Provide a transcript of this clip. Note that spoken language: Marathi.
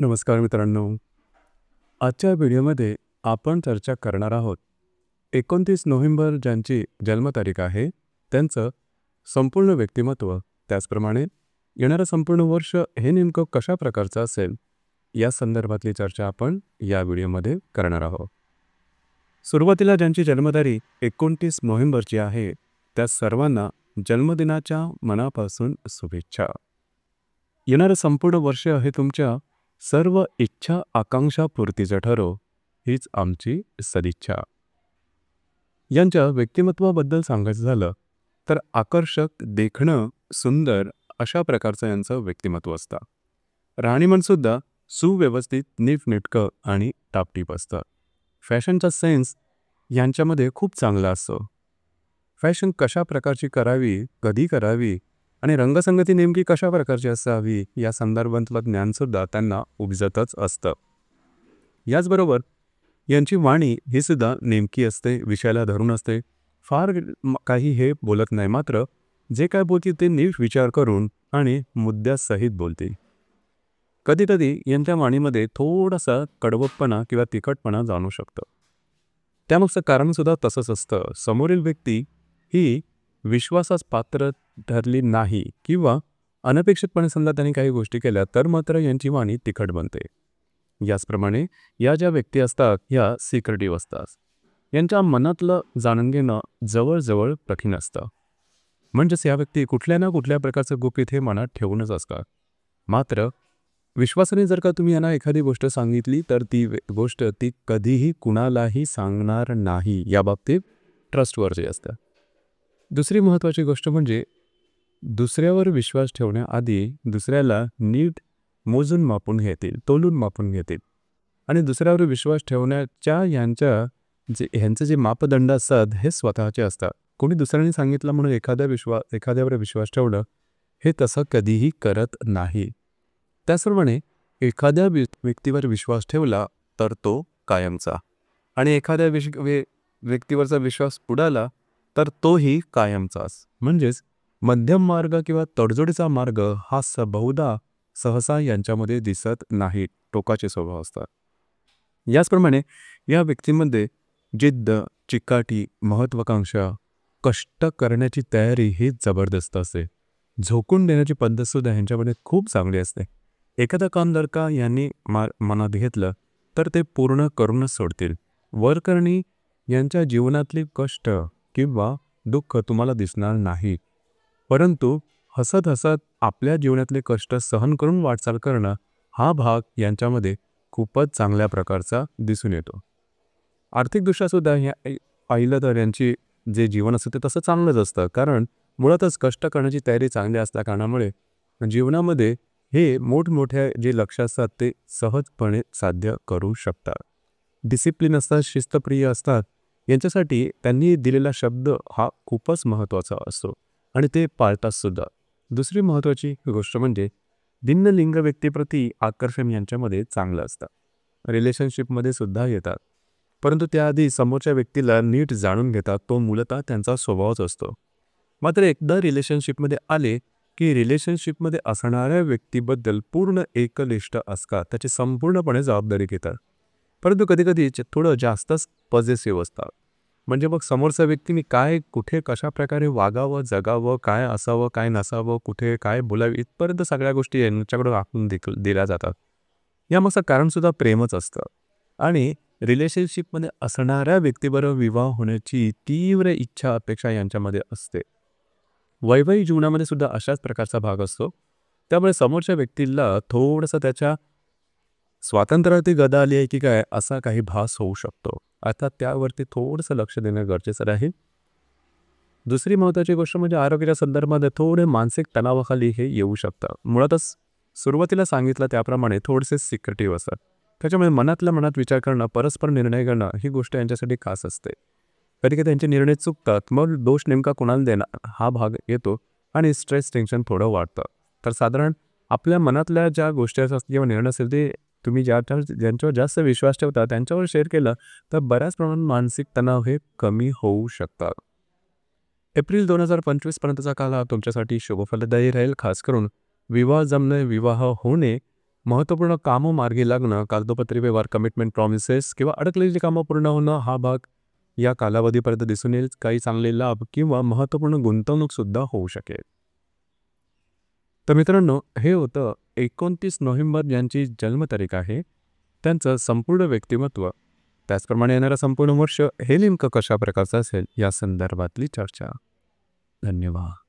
नमस्कार मित्रांनो आजच्या व्हिडिओमध्ये आपण चर्चा करणार आहोत एकोणतीस नोव्हेंबर ज्यांची जन्मतारीख आहे त्यांचं संपूर्ण व्यक्तिमत्व त्याचप्रमाणे येणारं संपूर्ण वर्ष हे नेमकं कशा प्रकारचं असेल या संदर्भातली चर्चा आपण या व्हिडिओमध्ये करणार आहोत सुरुवातीला ज्यांची जन्मतारीख एकोणतीस नोव्हेंबरची आहे त्या सर्वांना जन्मदिनाच्या मनापासून शुभेच्छा येणारं संपूर्ण वर्ष हे तुमच्या सर्व इच्छा आकांक्षा पूर्तीचं ठरो हीच आमची सदिच्छा यांच्या व्यक्तिमत्वाबद्दल सांगायचं झालं तर आकर्षक देखणं सुंदर अशा प्रकारचं यांचं व्यक्तिमत्व असतं राणीमनसुद्धा सुव्यवस्थित नीटनेटकं आणि टापटीप असतं फॅशनचा सेन्स यांच्यामध्ये खूप चांगला असतो फॅशन कशा प्रकारची करावी कधी करावी आणि रंगसंगती नेमकी कशा प्रकारची असावी या संदर्भातलं ज्ञानसुद्धा त्यांना उपजतच असतं याचबरोबर यांची वाणी ही सुद्धा नेमकी असते विषयाला धरून असते फार काही हे बोलत नाही मात्र जे काय बोलते ते नीट विचार करून आणि मुद्द्यासहित बोलते कधीकधी यांच्या वाणीमध्ये थोडासा कडवपणा किंवा तिखटपणा जाणू शकतं त्यामागचं कारणसुद्धा तसंच असतं समोरील व्यक्ती ही विश्वासास पात्र ठरली नाही किंवा अनपेक्षितपणे समजा त्यांनी काही गोष्टी केल्या तर मात्र यांची वाणी तिखट बनते याचप्रमाणे या ज्या व्यक्ती असतात ह्या सिक्रेटिव्ह असतात यांच्या मनातलं जाणून घेणं जवळजवळ कठीण असतं म्हणजेच या व्यक्ती कुठल्या ना कुठल्या प्रकारचं गुपित इथे मनात ठेवूनच असतात मात्र विश्वासाने जर का तुम्ही यांना एखादी गोष्ट सांगितली तर ती गोष्ट ती कधीही कुणालाही सांगणार नाही याबाबतीत ट्रस्टवरची असतात दुसरी महत्त्वाची गोष्ट म्हणजे दुसऱ्यावर विश्वास ठेवण्याआधी दुसऱ्याला नीट मोजून मापून घेतील तोलून मापून घेतील आणि दुसऱ्यावर विश्वास ठेवण्याच्या यांच्या जे ह्यांचे जे मापदंड असतात हे स्वतःचे असतात कोणी दुसऱ्याने सांगितलं म्हणून एखाद्या विश्वास एखाद्यावर विश्वास ठेवणं हे तसं कधीही करत नाही त्याचप्रमाणे एखाद्या व्यक्तीवर विश्वास ठेवला तर तो कायमचा आणि एखाद्या विश व्यक्तीवरचा विश्वास पुडाला तर तोही कायमचाच म्हणजेच मध्यम मार्ग किंवा तडजोडीचा मार्ग हा बहुधा सहसा यांच्यामध्ये दिसत नाही टोकाचे स्वभाव असतात याचप्रमाणे या व्यक्तीमध्ये जिद्द चिकाटी महत्त्वाकांक्षा कष्ट करण्याची तयारी ही जबरदस्त असते झोकून देण्याची पद्धतसुद्धा ह्यांच्यामध्ये खूप चांगली असते एखादा काम जर का यांनी मार मनात घेतलं तर ते पूर्ण करूनच सोडतील वरकरणी यांच्या जीवनातली कष्ट किंवा दुःख तुम्हाला दिसणार नाही परंतु हसत हसत आपल्या जीवनातले कष्ट सहन करून वाटचाल करणं हा भाग यांच्यामध्ये खूपच चांगल्या प्रकारचा दिसून येतो आर्थिकदृष्ट्यासुद्धा ह्या पाहिलं तर यांची जे जीवन असतं ते तसं चांगलंच असतं कारण मुळातच कष्ट करण्याची तयारी चांगली असल्या कारणामुळे जीवनामध्ये हे मोठमोठ्या जे लक्ष असतात ते सहजपणे साध्य करू शकतात डिसिप्लिन असतात शिस्तप्रिय असतात यांच्यासाठी त्यांनी दिलेला शब्द हा खूपच महत्त्वाचा असतो आणि ते पाळतात सुद्धा दुसरी महत्त्वाची गोष्ट म्हणजे लिंग व्यक्तीप्रती आकर्षण यांच्यामध्ये चांगलं असतं रिलेशनशिपमध्ये सुद्धा येतात परंतु त्याआधी समोरच्या व्यक्तीला नीट जाणून घेतात तो मूलतः त्यांचा स्वभावच असतो मात्र एकदा रिलेशनशिपमध्ये आले की रिलेशनशिपमध्ये असणाऱ्या व्यक्तीबद्दल पूर्ण एकनिष्ठ असका त्याची संपूर्णपणे जबाबदारी घेतात परंतु कधीकधी थोडं जास्तच पॉझिटिव्ह असतात म्हणजे मग समोरच्या व्यक्तीने काय कुठे कशा प्रकारे वागावं जगावं काय असावं काय नसावं कुठे काय बोलावं इथपर्यंत सगळ्या गोष्टी यांच्याकडून आखून दिक दिल्या जातात यामागचं कारणसुद्धा प्रेमच असतं आणि रिलेशनशिपमध्ये असणाऱ्या व्यक्तीबरोबर विवाह होण्याची तीव्र इच्छा अपेक्षा यांच्यामध्ये असते वैवाहिक जीवनामध्ये सुद्धा अशाच प्रकारचा भाग असतो त्यामुळे समोरच्या व्यक्तीला थोडंसं त्याच्या स्वातंत्र्यावरती गदा आली आहे की काय असा काही भास होऊ शकतो अर्थात त्यावरती थोडंसं लक्ष देणं गरजेचं राहील दुसरी महत्त्वाची गोष्ट म्हणजे आरोग्याच्या संदर्भात थोडे मानसिक तणावाखाली हे येऊ शकतं मुळातच सुरुवातीला सांगितलं त्याप्रमाणे थोडेसे सिक्रेटिव्ह असतात त्याच्यामुळे मनातल्या मनात विचार करणं परस्पर निर्णय करणं ही गोष्ट यांच्यासाठी खास असते कधी कधी त्यांचे निर्णय चुकतात मग दोष नेमका कुणाला देणार हा भाग येतो आणि स्ट्रेस टेन्शन थोडं वाढतं तर साधारण आपल्या मनातल्या ज्या गोष्टी असतात किंवा निर्णय असेल ते तुम्ही ज्या ज्यांच्यावर जास्त विश्वास ठेवता त्यांच्यावर शेअर केलं तर बऱ्याच प्रमाणात मानसिक तणाव हे कमी होऊ शकतात एप्रिल दोन हजार पर्यंतचा काल हा तुमच्यासाठी शुभफलदायी राहील खास करून विवाह जमणे विवाह होणे महत्त्वपूर्ण कामं मार्गी लागणं कागदोपत्री व्यवहार कमिटमेंट प्रॉमिसेस किंवा अडकलेली कामं पूर्ण होणं हा भाग या कालावधीपर्यंत दिसून येईल काही चांगले लाभ किंवा महत्त्वपूर्ण गुंतवणूकसुद्धा होऊ शकेल तर मित्रांनो हे होतं एकोणतीस नोव्हेंबर ज्यांची जन्मतारीख आहे त्यांचं संपूर्ण व्यक्तिमत्व त्याचप्रमाणे येणारं संपूर्ण वर्ष हे नेमकं कशा प्रकारचं असेल या संदर्भातली चर्चा धन्यवाद